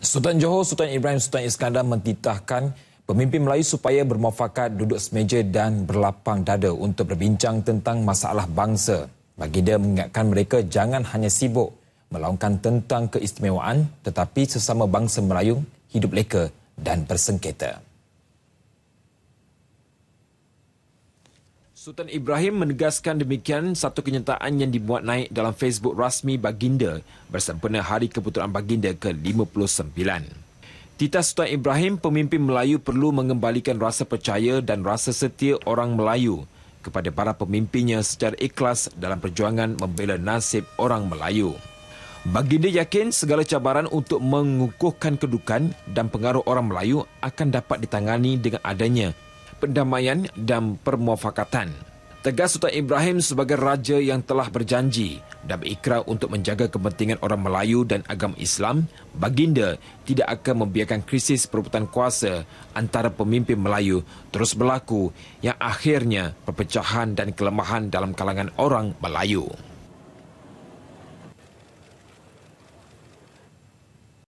Sultan Johor, Sultan Ibrahim, Sultan Iskandar mentitahkan pemimpin Melayu supaya bermuafakat duduk semeja dan berlapang dada untuk berbincang tentang masalah bangsa. Baginda mengingatkan mereka jangan hanya sibuk melaungkan tentang keistimewaan tetapi sesama bangsa Melayu hidup leka dan bersengketa. Sultan Ibrahim menegaskan demikian satu kenyataan yang dibuat naik dalam Facebook rasmi Baginda bersempena Hari Keputeraan Baginda ke-59. Tita Sultan Ibrahim, pemimpin Melayu perlu mengembalikan rasa percaya dan rasa setia orang Melayu kepada para pemimpinnya secara ikhlas dalam perjuangan membela nasib orang Melayu. Baginda yakin segala cabaran untuk mengukuhkan kedudukan dan pengaruh orang Melayu akan dapat ditangani dengan adanya perdamaian dan permuafakatan. Tegas Sultan Ibrahim sebagai raja yang telah berjanji dan berikrar untuk menjaga kepentingan orang Melayu dan agama Islam, baginda tidak akan membiarkan krisis perebutan kuasa antara pemimpin Melayu terus berlaku yang akhirnya perpecahan dan kelemahan dalam kalangan orang Melayu.